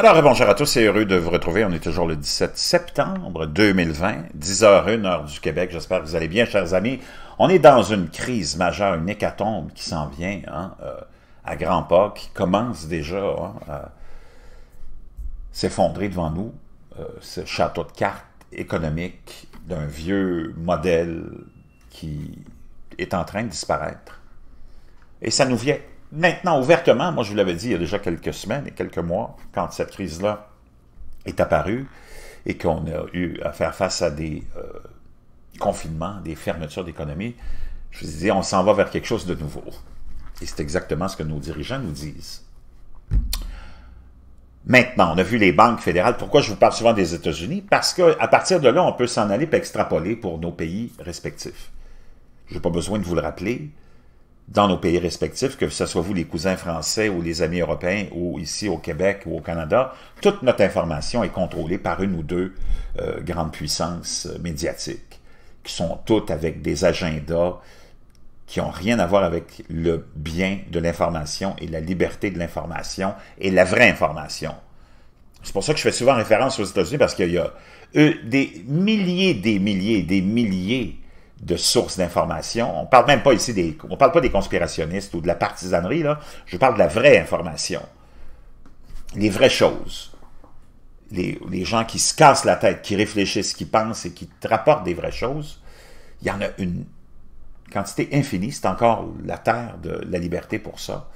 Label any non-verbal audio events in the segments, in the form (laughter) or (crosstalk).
Alors, bonjour à tous et heureux de vous retrouver. On est toujours le 17 septembre 2020, 10h01 heure du Québec. J'espère que vous allez bien, chers amis. On est dans une crise majeure, une hécatombe qui s'en vient hein, euh, à grands pas, qui commence déjà hein, à s'effondrer devant nous, euh, ce château de cartes économique d'un vieux modèle qui est en train de disparaître. Et ça nous vient maintenant ouvertement, moi je vous l'avais dit il y a déjà quelques semaines et quelques mois, quand cette crise-là est apparue et qu'on a eu à faire face à des euh, confinements, des fermetures d'économie, je vous disais, on s'en va vers quelque chose de nouveau. Et c'est exactement ce que nos dirigeants nous disent. Maintenant, on a vu les banques fédérales. Pourquoi je vous parle souvent des États-Unis? Parce qu'à partir de là, on peut s'en aller et extrapoler pour nos pays respectifs. Je n'ai pas besoin de vous le rappeler dans nos pays respectifs, que ce soit vous les cousins français ou les amis européens ou ici au Québec ou au Canada, toute notre information est contrôlée par une ou deux euh, grandes puissances euh, médiatiques, qui sont toutes avec des agendas qui n'ont rien à voir avec le bien de l'information et la liberté de l'information et la vraie information. C'est pour ça que je fais souvent référence aux États-Unis parce qu'il y a eux, des milliers, des milliers, des milliers de sources d'information. On parle même pas ici des, on parle pas des conspirationnistes ou de la partisanerie là. Je parle de la vraie information, les vraies choses, les, gens qui se cassent la tête, qui réfléchissent, qui pensent et qui rapportent des vraies choses. Il y en a une quantité infinie. C'est encore la terre de la liberté pour ça.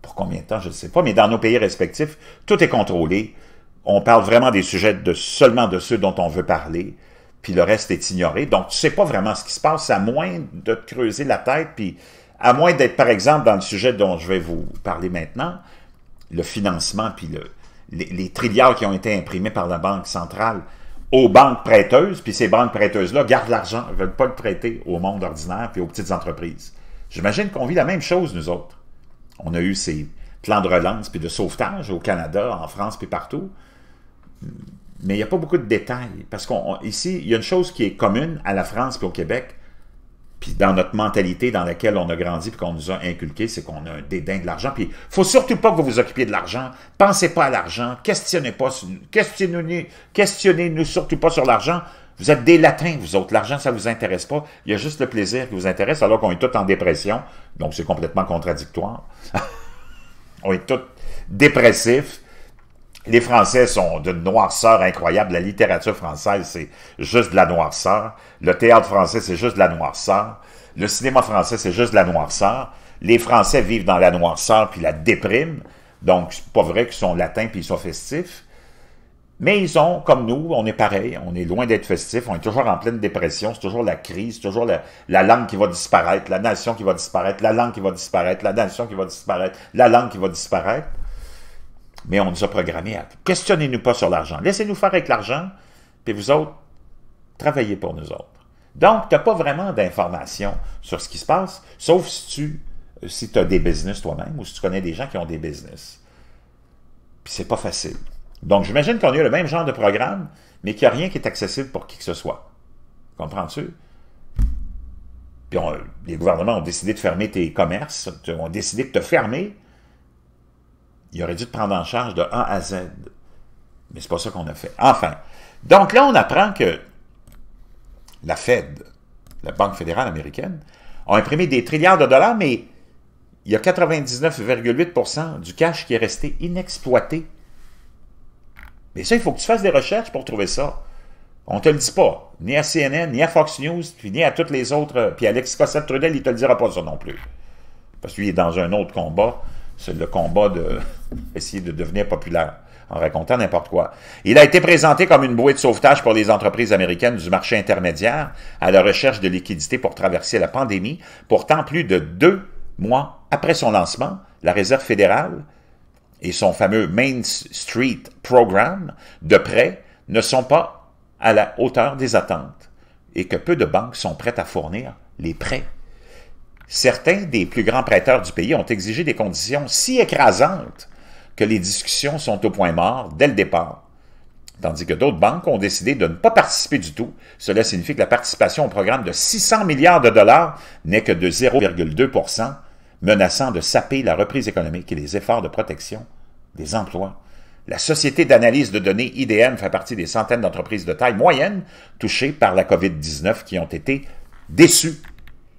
Pour combien de temps, je ne sais pas. Mais dans nos pays respectifs, tout est contrôlé. On parle vraiment des sujets de seulement de ceux dont on veut parler puis le reste est ignoré. Donc, tu sais pas vraiment ce qui se passe, à moins de te creuser la tête, puis à moins d'être, par exemple, dans le sujet dont je vais vous parler maintenant, le financement, puis les, les, trilliards qui ont été imprimés par la Banque centrale aux banques prêteuses, puis ces banques prêteuses-là gardent l'argent, ne veulent pas le prêter au monde ordinaire puis aux petites entreprises. J'imagine qu'on vit la même chose, nous autres. On a eu ces plans de relance puis de sauvetage au Canada, en France puis partout mais il n'y a pas beaucoup de détails. Parce qu'ici, il y a une chose qui est commune à la France et au Québec, puis dans notre mentalité dans laquelle on a grandi puis qu'on nous a inculqué, c'est qu'on a un dédain de l'argent. Puis faut surtout pas que vous vous occupiez de l'argent. Pensez pas à l'argent. Questionnez pas. Questionnez-nous questionnez surtout pas sur l'argent. Vous êtes des latins, vous autres. L'argent, ça ne vous intéresse pas. Il y a juste le plaisir qui vous intéresse alors qu'on est tous en dépression. Donc, c'est complètement contradictoire. (laughs) on est tous dépressifs les Français sont d'une noirceur incroyable. La littérature française, c'est juste de la noirceur. Le théâtre français, c'est juste de la noirceur. Le cinéma français, c'est juste de la noirceur. Les Français vivent dans la noirceur puis la déprime. Donc, c'est pas vrai qu'ils sont latins puis ils sont festifs. Mais ils ont, comme nous, on est pareil, on est loin d'être festifs. on est toujours en pleine dépression, c'est toujours la crise, c'est toujours la, la, langue qui va disparaître, la nation qui va disparaître, la langue qui va disparaître, la nation qui va disparaître, la langue qui va disparaître. Mais on nous a programmés à questionnez-nous pas sur l'argent. Laissez-nous faire avec l'argent, puis vous autres, travaillez pour nous autres. Donc, tu n'as pas vraiment d'informations sur ce qui se passe, sauf si tu euh, si as des business toi-même ou si tu connais des gens qui ont des business. Puis c'est pas facile. Donc, j'imagine qu'on a le même genre de programme, mais qu'il n'y a rien qui est accessible pour qui que ce soit. Comprends-tu? Puis les gouvernements ont décidé de fermer tes commerces, ont décidé de te fermer, il aurait dû te prendre en charge de A à Z. Mais c'est pas ça qu'on a fait. Enfin, donc là, on apprend que la Fed, la Banque fédérale américaine, a imprimé des trilliards de dollars, mais il y a 99,8 du cash qui est resté inexploité. Mais ça, il faut que tu fasses des recherches pour trouver ça. On te le dit pas, ni à CNN, ni à Fox News, puis ni à toutes les autres, euh, puis Alex Cossette-Trudel, il te le dira pas ça non plus. Parce qu'il est dans un autre combat, c'est le combat de (laughs) de devenir populaire en racontant n'importe quoi. Il a été présenté comme une bouée de sauvetage pour les entreprises américaines du marché intermédiaire à la recherche de liquidités pour traverser la pandémie. Pourtant, plus de deux mois après son lancement, la Réserve fédérale et son fameux Main Street Program de prêts ne sont pas à la hauteur des attentes et que peu de banques sont prêtes à fournir les prêts certains des plus grands prêteurs du pays ont exigé des conditions si écrasantes que les discussions sont au point mort dès le départ. Tandis que d'autres banques ont décidé de ne pas participer du tout. Cela signifie que la participation au programme de 600 milliards de dollars n'est que de 0,2 menaçant de saper la reprise économique et les efforts de protection des emplois. La société d'analyse de données IDM fait partie des centaines d'entreprises de taille moyenne touchées par la COVID-19 qui ont été déçues.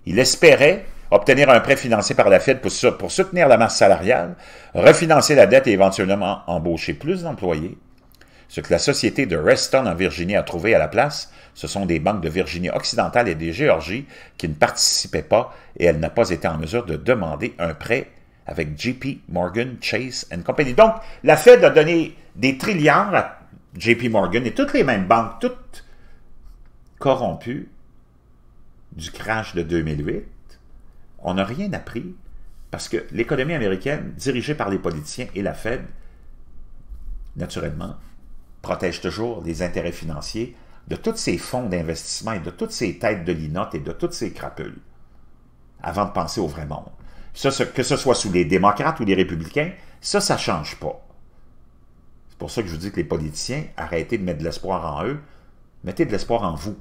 Il espérait obtenir un prêt financé par la Fed pour, soutenir la masse salariale, refinancer la dette et éventuellement embaucher plus d'employés. Ce que la société de Reston en Virginie a trouvé à la place, ce sont des banques de Virginie occidentale et des Géorgies qui ne participaient pas et elle n'a pas été en mesure de demander un prêt avec JP Morgan, Chase and Company. Donc, la Fed a donné des trilliards à JP Morgan et toutes les mêmes banques, toutes corrompues du crash de 2008 on n'a rien appris parce que l'économie américaine, dirigée par les politiciens et la Fed, naturellement, protège toujours les intérêts financiers de tous ces fonds d'investissement et de toutes ces têtes de linotte et de toutes ces crapules, avant de penser au vrai monde. que ce soit sous les démocrates ou les républicains, ça, ça ne change pas. C'est pour ça que je vous dis que les politiciens, arrêtez de mettre de l'espoir en eux, mettez de l'espoir en vous.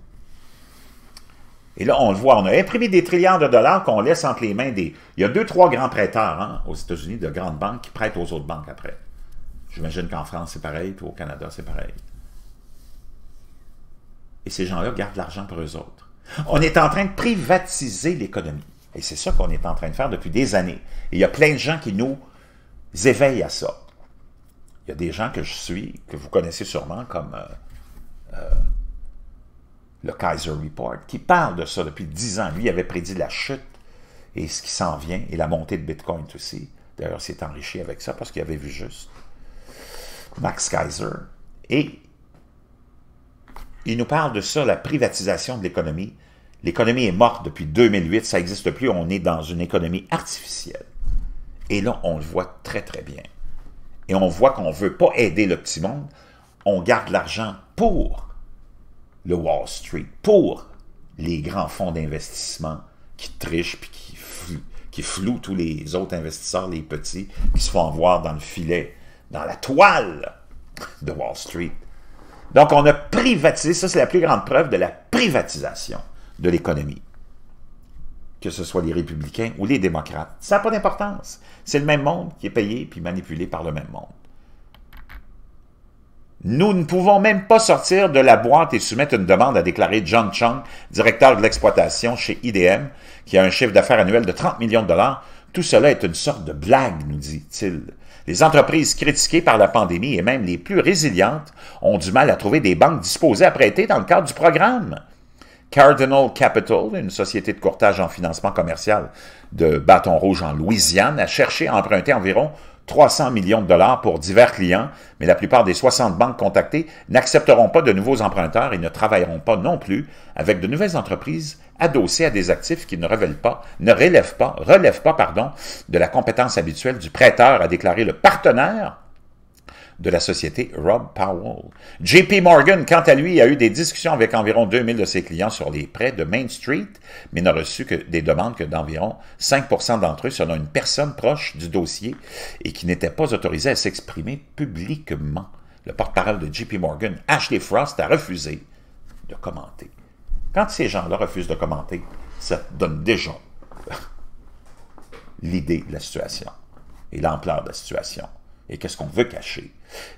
Et là, on le voit, on a imprimé des trillions de dollars qu'on laisse entre les mains des... Il y a deux, trois grands prêteurs hein, aux États-Unis de grandes banques qui prêtent aux autres banques après. J'imagine qu'en France, c'est pareil, puis au Canada, c'est pareil. Et ces gens-là gardent l'argent pour eux autres. On est en train de privatiser l'économie. Et c'est ça qu'on est en train de faire depuis des années. Et il y a plein de gens qui nous éveillent à ça. Il y a des gens que je suis, que vous connaissez sûrement, comme euh, euh, le Kaiser Report, qui parle de ça depuis 10 ans. Lui avait prédit la chute et ce qui s'en vient, et la montée de Bitcoin aussi. D'ailleurs, s'est enrichi avec ça parce qu'il avait vu juste. Max Kaiser. Et il nous parle de ça, la privatisation de l'économie. L'économie est morte depuis 2008, ça n'existe plus, on est dans une économie artificielle. Et là, on le voit très, très bien. Et on voit qu'on ne veut pas aider le petit monde, on garde l'argent pour le Wall Street, pour les grands fonds d'investissement qui trichent puis qui, flouent tous les autres investisseurs, les petits, qui se font voir dans le filet, dans la toile de Wall Street. Donc, on a privatisé, ça c'est la plus grande preuve de la privatisation de l'économie. Que ce soit les républicains ou les démocrates. Ça n'a pas d'importance. C'est le même monde qui est payé puis manipulé par le même monde. Nous ne pouvons même pas sortir de la boîte et soumettre une demande, à déclarer John Chung, directeur de l'exploitation chez IDM, qui a un chiffre d'affaires annuel de 30 millions de dollars. Tout cela est une sorte de blague, nous dit-il. Les entreprises critiquées par la pandémie et même les plus résilientes ont du mal à trouver des banques disposées à prêter dans le cadre du programme. Cardinal Capital, une société de courtage en financement commercial de Bâton Rouge en Louisiane, a cherché à emprunter environ 300 millions de dollars pour divers clients, mais la plupart des 60 banques contactées n'accepteront pas de nouveaux emprunteurs et ne travailleront pas non plus avec de nouvelles entreprises adossées à des actifs qui ne relèvent pas, ne relèvent pas, relèvent pas, pardon, de la compétence habituelle du prêteur, à déclarer le partenaire de la société Rob Powell. JP Morgan, quant à lui, a eu des discussions avec environ 2000 de ses clients sur les prêts de Main Street, mais n'a reçu que des demandes que d'environ 5 d'entre eux, selon une personne proche du dossier et qui n'était pas autorisée à s'exprimer publiquement. Le porte-parole de JP Morgan, Ashley Frost, a refusé de commenter. Quand ces gens-là refusent de commenter, ça donne déjà (laughs) l'idée de la situation et l'ampleur de la situation et qu'est-ce qu'on veut cacher.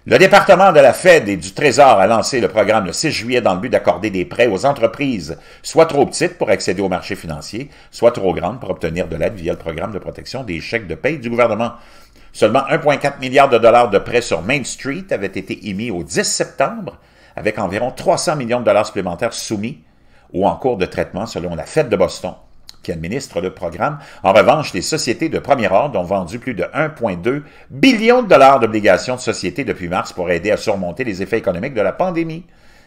Le département de la Fed et du Trésor a lancé le programme le 6 juillet dans le but d'accorder des prêts aux entreprises, soit trop petites pour accéder au marché financier, soit trop grandes pour obtenir de l'aide via le programme de protection des chèques de paie du gouvernement. Seulement 1,4 milliard de dollars de prêts sur Main Street avaient été émis au 10 septembre, avec environ 300 millions de dollars supplémentaires soumis ou en cours de traitement selon la Fed de Boston qui administre le programme. En revanche, les sociétés de premier ordre ont vendu plus de 1,2 billion de dollars d'obligations de société depuis mars pour aider à surmonter les effets économiques de la pandémie.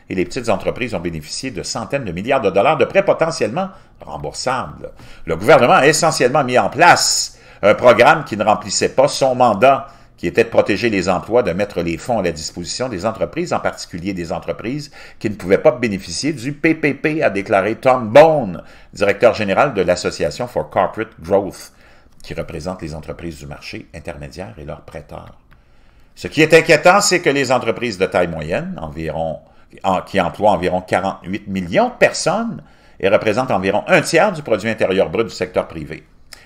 Et les petites entreprises ont bénéficié de centaines de milliards de dollars de prêts potentiellement remboursables. Le gouvernement a essentiellement mis en place un programme qui ne remplissait pas son mandat qui était de protéger les emplois, de mettre les fonds à la disposition des entreprises, en particulier des entreprises qui ne pouvaient pas bénéficier du PPP, a déclaré Tom Bone, directeur général de l'Association for Corporate Growth, qui représente les entreprises du marché intermédiaire et leurs prêteurs. Ce qui est inquiétant, c'est que les entreprises de taille moyenne, environ, qui emploient environ 48 millions de personnes et représentent environ un tiers du produit intérieur brut du secteur privé,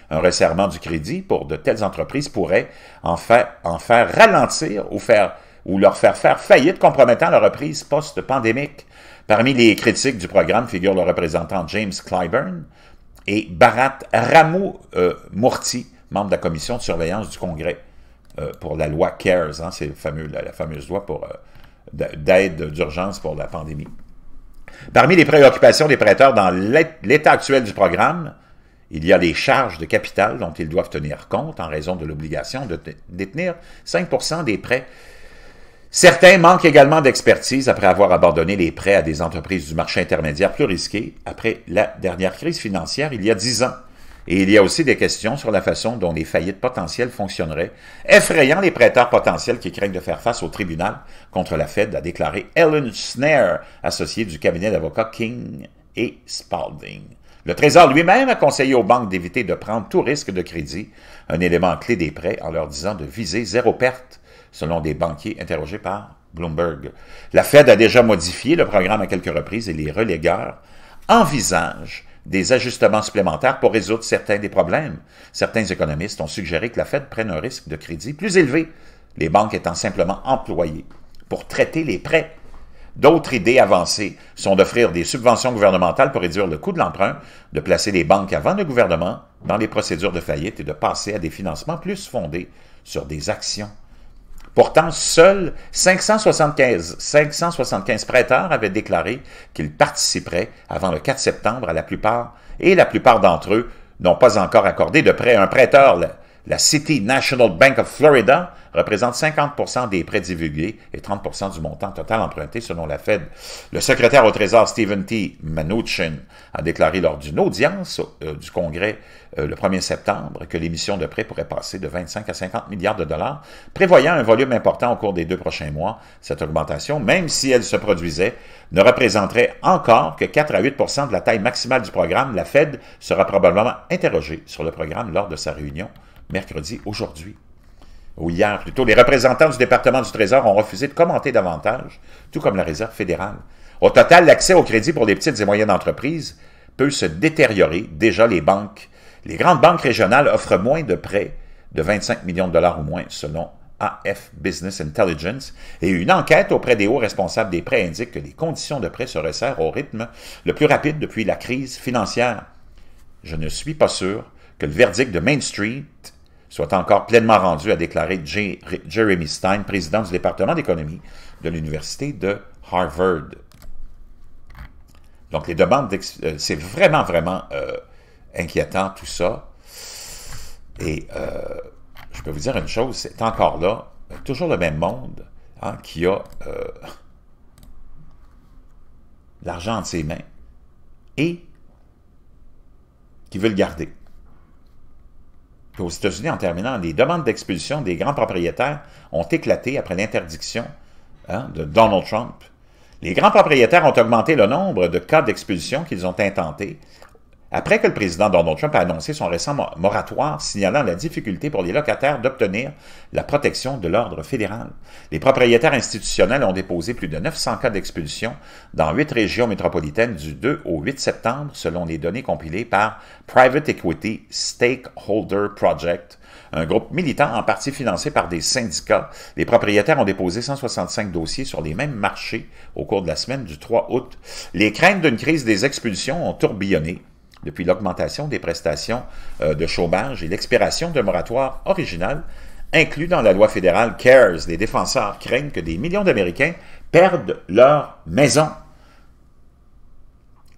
un resserrement du crédit pour de telles entreprises pourrait en faire, en ralentir ou, faire, ou leur faire faire faillite, compromettant la reprise post-pandémique. Parmi les critiques du programme figurent le représentant James Clyburn et Barat Ramou euh, Murti, membre de la commission de surveillance du Congrès euh, pour la loi CARES, hein, c'est la, fameuse loi pour euh, d'aide d'urgence pour la pandémie. Parmi les préoccupations des prêteurs dans l'état actuel du programme, il y a les charges de capital dont ils doivent tenir compte en raison de l'obligation de détenir 5 des prêts. Certains manquent également d'expertise après avoir abandonné les prêts à des entreprises du marché intermédiaire plus risquées après la dernière crise financière il y a dix ans. Et il y a aussi des questions sur la façon dont les faillites potentielles fonctionneraient, effrayant les prêteurs potentiels qui craignent de faire face au tribunal contre la Fed, a déclaré Ellen Snare, associée du cabinet d'avocats King et Spalding. Le Trésor lui-même a conseillé aux banques d'éviter de prendre tout risque de crédit, un élément clé des prêts, en leur disant de viser zéro perte, selon des banquiers interrogés par Bloomberg. La Fed a déjà modifié le programme à quelques reprises et les relégueurs envisagent des ajustements supplémentaires pour résoudre certains des problèmes. Certains économistes ont suggéré que la Fed prenne un risque de crédit plus élevé, les banques étant simplement employées pour traiter les prêts D'autres idées avancées sont d'offrir des subventions gouvernementales pour réduire le coût de l'emprunt, de placer les banques avant le gouvernement dans les procédures de faillite et de passer à des financements plus fondés sur des actions. Pourtant, seuls 575, 575 prêteurs avaient déclaré qu'ils participeraient avant le 4 septembre à la plupart, et la plupart d'entre eux n'ont pas encore accordé de prêt. Un prêteur la City National Bank of Florida représente 50 des prêts divulgués et 30 du montant total emprunté selon la Fed. Le secrétaire au Trésor Stephen T. Mnuchin a déclaré lors d'une audience euh, du Congrès euh, le 1er septembre que l'émission de prêts pourrait passer de 25 à 50 milliards de dollars, prévoyant un volume important au cours des deux prochains mois. Cette augmentation, même si elle se produisait, ne représenterait encore que 4 à 8 de la taille maximale du programme. La Fed sera probablement interrogée sur le programme lors de sa réunion mercredi, aujourd'hui, ou hier plutôt, les représentants du département du Trésor ont refusé de commenter davantage, tout comme la Réserve fédérale. Au total, l'accès au crédit pour les petites et moyennes entreprises peut se détériorer. Déjà, les banques, les grandes banques régionales offrent moins de prêts de 25 millions de dollars ou moins, selon AF Business Intelligence, et une enquête auprès des hauts responsables des prêts indique que les conditions de prêt se resserrent au rythme le plus rapide depuis la crise financière. Je ne suis pas sûr que le verdict de Main Street soit encore pleinement rendu, a déclaré Jeremy Stein, président du département d'économie de l'Université de Harvard. Donc les demandes, euh, c'est vraiment, vraiment euh, inquiétant tout ça. Et euh, je peux vous dire une chose, c'est encore là, ben, toujours le même monde hein, qui a l'argent en ses mains et qui veut le garder aux États-Unis, en terminant, les demandes d'expulsion des grands propriétaires ont éclaté après l'interdiction hein, de Donald Trump. Les grands propriétaires ont augmenté le nombre de cas d'expulsion qu'ils ont intentés après que le président Donald Trump a annoncé son récent moratoire signalant la difficulté pour les locataires d'obtenir la protection de l'ordre fédéral, les propriétaires institutionnels ont déposé plus de 900 cas d'expulsion dans huit régions métropolitaines du 2 au 8 septembre, selon les données compilées par Private Equity Stakeholder Project, un groupe militant en partie financé par des syndicats. Les propriétaires ont déposé 165 dossiers sur les mêmes marchés au cours de la semaine du 3 août. Les craintes d'une crise des expulsions ont tourbillonné depuis l'augmentation des prestations euh, de chômage et l'expiration d'un moratoire original inclus dans la loi fédérale CARES. Les défenseurs craignent que des millions d'Américains perdent leur maison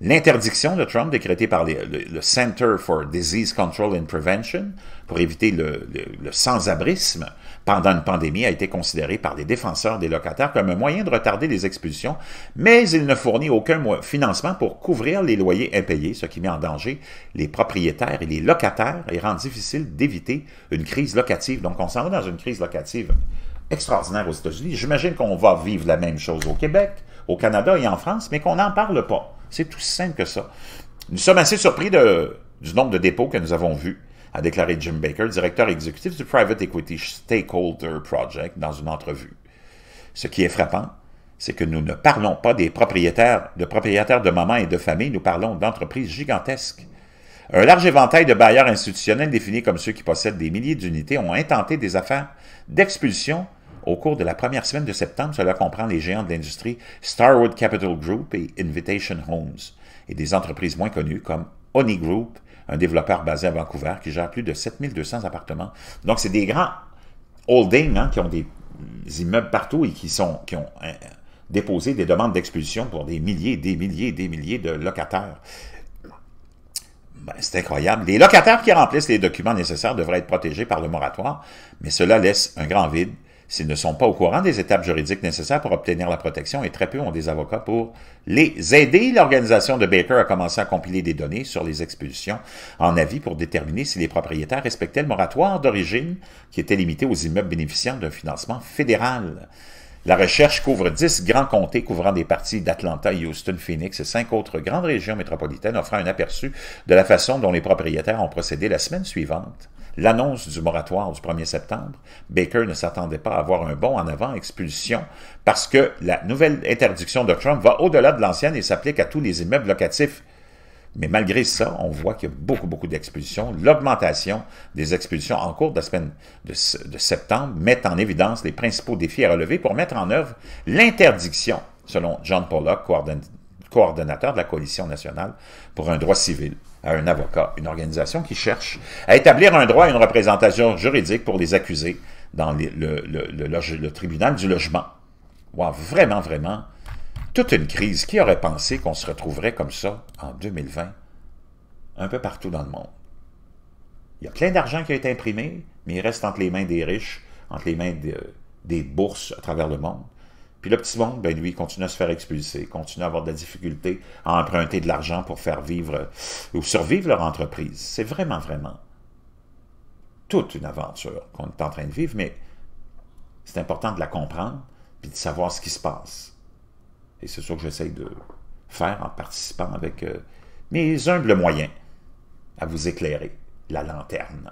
L'interdiction de Trump décrétée par le, Center for Disease Control and Prevention pour éviter le, le sans-abrisme pendant une pandémie a été considérée par les défenseurs des locataires comme un moyen de retarder les expulsions, mais il ne fournit aucun financement pour couvrir les loyers impayés, ce qui met en danger les propriétaires et les locataires et rend difficile d'éviter une crise locative. Donc on s'en va dans une crise locative extraordinaire aux États-Unis. J'imagine qu'on va vivre la même chose au Québec, au Canada et en France, mais qu'on n'en parle pas. C'est tout simple que ça. Nous sommes assez surpris du nombre de dépôts que nous avons vus, a déclaré Jim Baker, directeur exécutif du Private Equity Stakeholder Project, dans une entrevue. Ce qui est frappant, c'est que nous ne parlons pas des propriétaires, de propriétaires de mamans et de familles, nous parlons d'entreprises gigantesques. Un large éventail de bailleurs institutionnels définis comme ceux qui possèdent des milliers d'unités ont intenté des affaires d'expulsion au cours de la première semaine de septembre, cela comprend les géants de l'industrie Starwood Capital Group et Invitation Homes, et des entreprises moins connues comme Honey Group, un développeur basé à Vancouver qui gère plus de 7200 appartements. Donc, c'est des grands holdings hein, qui ont des, immeubles partout et qui, ont euh, déposé des demandes d'expulsion pour des milliers, des milliers, des milliers de locataires. Ben, c'est incroyable. Les locataires qui remplissent les documents nécessaires devraient être protégés par le moratoire, mais cela laisse un grand vide S'ils ne sont pas au courant des étapes juridiques nécessaires pour obtenir la protection, et très peu ont des avocats pour les aider, l'organisation de Baker a commencé à compiler des données sur les expulsions en avis pour déterminer si les propriétaires respectaient le moratoire d'origine qui était limité aux immeubles bénéficiant d'un financement fédéral. La recherche couvre dix grands comtés couvrant des parties d'Atlanta, Houston, Phoenix et cinq autres grandes régions métropolitaines offrant un aperçu de la façon dont les propriétaires ont procédé la semaine suivante l'annonce du moratoire du 1er septembre, Baker ne s'attendait pas à avoir un bon en avant expulsion parce que la nouvelle interdiction de Trump va au-delà de l'ancienne et s'applique à tous les immeubles locatifs. Mais malgré ça, on voit qu'il y a beaucoup, beaucoup d'expulsions. L'augmentation des expulsions en cours de la semaine de, de septembre met en évidence les principaux défis à relever pour mettre en œuvre l'interdiction, selon John Pollock, coordonnateur de la Coalition nationale pour un droit civil à un avocat, une organisation qui cherche à établir un droit et une représentation juridique pour les accusés dans le, tribunal du logement. vraiment, vraiment, toute une crise. Qui aurait pensé qu'on se retrouverait comme ça en 2020 un peu partout dans le monde? Il y a plein d'argent qui a été imprimé, mais il reste entre les mains des riches, entre les mains des bourses à travers le monde. Puis le petit monde, ben lui, continue à se faire expulser, continue à avoir de la difficulté à emprunter de l'argent pour faire vivre euh, ou survivre leur entreprise. C'est vraiment, vraiment toute une aventure qu'on est en train de vivre, mais c'est important de la comprendre puis de savoir ce qui se passe. Et c'est ça que j'essaie de faire en participant avec euh, mes humbles moyens à vous éclairer la lanterne.